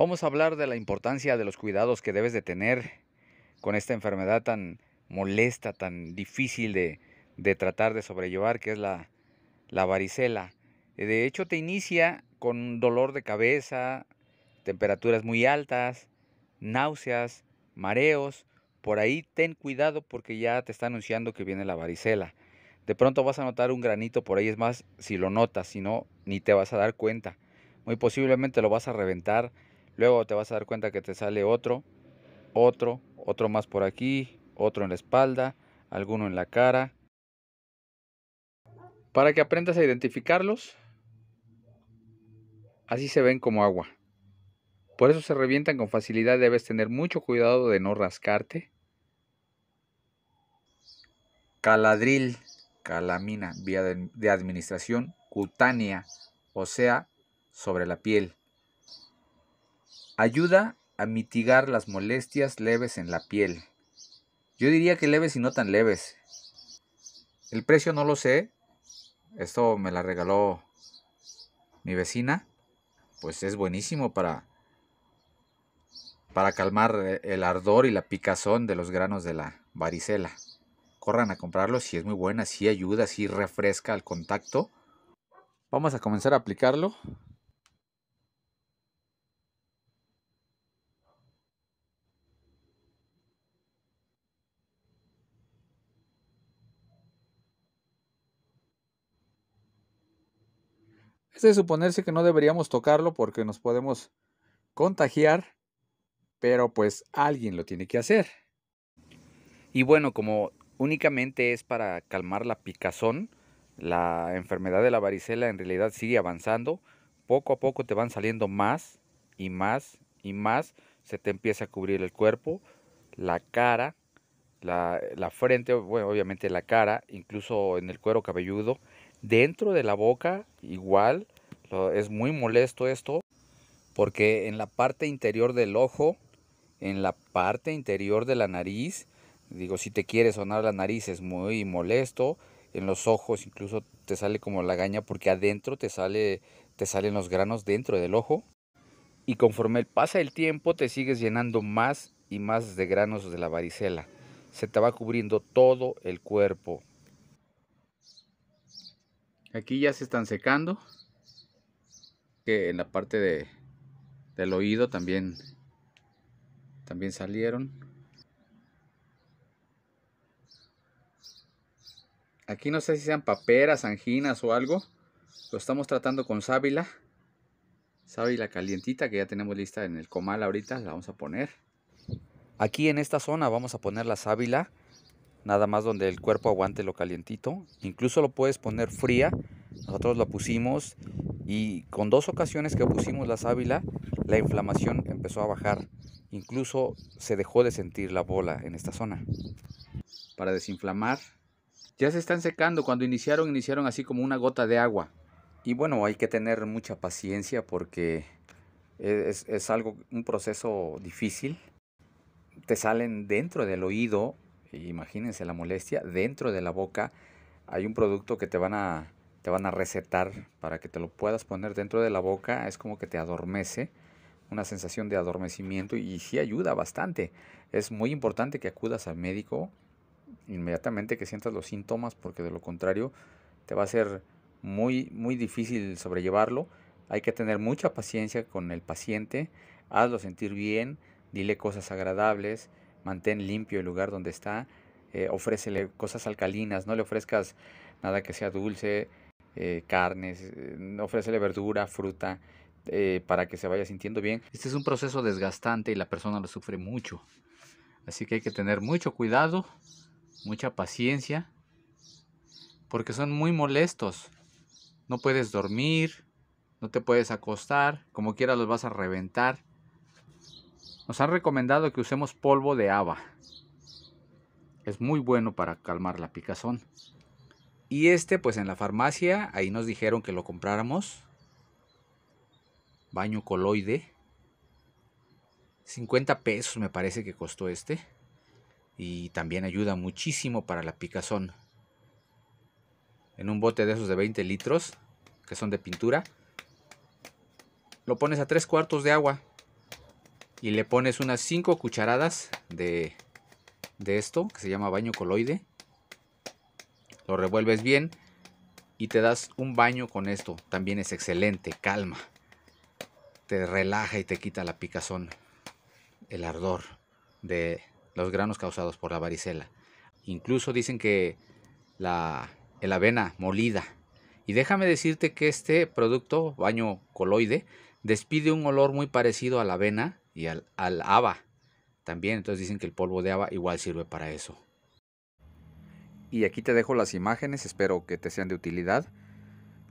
Vamos a hablar de la importancia de los cuidados que debes de tener con esta enfermedad tan molesta, tan difícil de, tratar de sobrellevar, que es la, la varicela. Eh, de hecho, te inicia con dolor de cabeza, temperaturas muy altas, náuseas, mareos. Por ahí ten cuidado porque ya te está anunciando que viene la varicela. De pronto vas a notar un granito por ahí, es más, si lo notas, si no, ni te vas a dar cuenta. Muy posiblemente lo vas a reventar Luego te vas a dar cuenta que te sale otro, otro, otro más por aquí, otro en la espalda, alguno en la cara. Para que aprendas a identificarlos, así se ven como agua. Por eso se revientan con facilidad, debes tener mucho cuidado de no rascarte. Caladril, calamina, vía de, de administración cutánea, o sea, sobre la piel. Ayuda a mitigar las molestias leves en la piel. Yo diría que leves y no tan leves. El precio no lo sé. Esto me la regaló mi vecina. Pues es buenísimo para para calmar eh, el ardor y la picazón de los granos de la varicela. Corran a comprarlo si es muy buena, si ayuda, si refresca al contacto. Vamos a comenzar a aplicarlo de suponerse que no deberíamos tocarlo porque nos podemos contagiar, pero pues alguien lo tiene que hacer. Y bueno, como únicamente es para calmar la picazón, la enfermedad de la varicela en realidad sigue avanzando. Poco a poco te van saliendo más y más y más. Se te empieza a cubrir el cuerpo, la cara, la, la frente, bueno, obviamente la cara, incluso en el cuero cabelludo. Dentro de la boca, igual, es muy molesto esto porque en la parte interior del ojo, en la parte interior de la nariz, digo, si te quiere sonar la nariz es muy molesto, en los ojos incluso te sale como la gaña porque adentro te sale te salen los granos dentro del ojo y conforme pasa el tiempo te sigues llenando más y más de granos de la varicela. Se te va cubriendo todo el cuerpo. Aquí ya se están secando que en la parte de, del oído también, también salieron. Aquí no sé si sean paperas, anginas o algo. Lo estamos tratando con sábila. Sábila calientita que ya tenemos lista en el comal ahorita. La vamos a poner. Aquí en esta zona vamos a poner la sábila. Nada más donde el cuerpo aguante lo calientito. Incluso lo puedes poner fría. Nosotros la pusimos y con dos ocasiones que pusimos la sábila, la inflamación empezó a bajar. Incluso se dejó de sentir la bola en esta zona. Para desinflamar, ya se están secando. Cuando iniciaron, iniciaron así como una gota de agua. Y bueno, hay que tener mucha paciencia porque e-, es, es algo, un proceso difícil. Te salen dentro del oído, imagínense la molestia, dentro de la boca hay un producto que te van a te van a recetar para que te lo puedas poner dentro de la boca. Es como que te adormece, una sensación de adormecimiento y sí ayuda bastante. Es muy importante que acudas al médico inmediatamente que sientas los síntomas porque de lo contrario te va a ser muy, muy difícil sobrellevarlo. Hay que tener mucha paciencia con el paciente, hazlo sentir bien, dile cosas agradables, mantén limpio el lugar donde está, eh, ofrécele cosas alcalinas, no le ofrezcas nada que sea dulce, eh, carnes, eh, ofrécele verdura, fruta, eh, para que se vaya sintiendo bien. Este es un proceso desgastante y la persona lo sufre mucho. Así que hay que tener mucho cuidado, mucha paciencia, porque son muy molestos. No puedes dormir, no te puedes acostar, como quieras los vas a reventar. Nos han recomendado que usemos polvo de haba. Es muy bueno para calmar la picazón. Y este, pues en la farmacia, ahí nos dijeron que lo compráramos. Baño coloide. 50 pesos me parece que costó este. Y también ayuda muchísimo para la picazón. En un bote de esos de 20 litros, que son de pintura, lo pones a 3 cuartos de agua. Y le pones unas 5 cucharadas de, de esto, que se llama baño coloide lo revuelves bien y te das un baño con esto. También es excelente, calma. Te relaja y te quita la picazón, el ardor de los granos causados por la varicela. Incluso dicen que la el avena molida. Y déjame decirte que este producto, baño coloide, despide un olor muy parecido a la avena y al, al haba. También, entonces dicen que el polvo de haba igual sirve para eso. Y aquí te dejo las imágenes, espero que te sean de utilidad,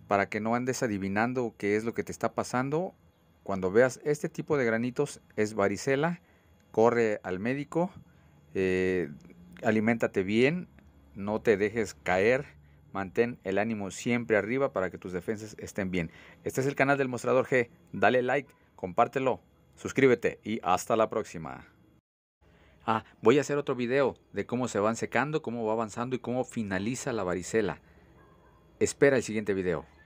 para que no andes adivinando qué es lo que te está pasando. Cuando veas este tipo de granitos es varicela, corre al médico, Alimentate eh, aliméntate bien, no te dejes caer, mantén el ánimo siempre arriba para que tus defensas estén bien. Este es el canal del Mostrador G, dale like, compártelo, suscríbete y hasta la próxima. Ah, voy a hacer otro video de cómo se van secando, cómo va avanzando y cómo finaliza la varicela. Espera el siguiente video.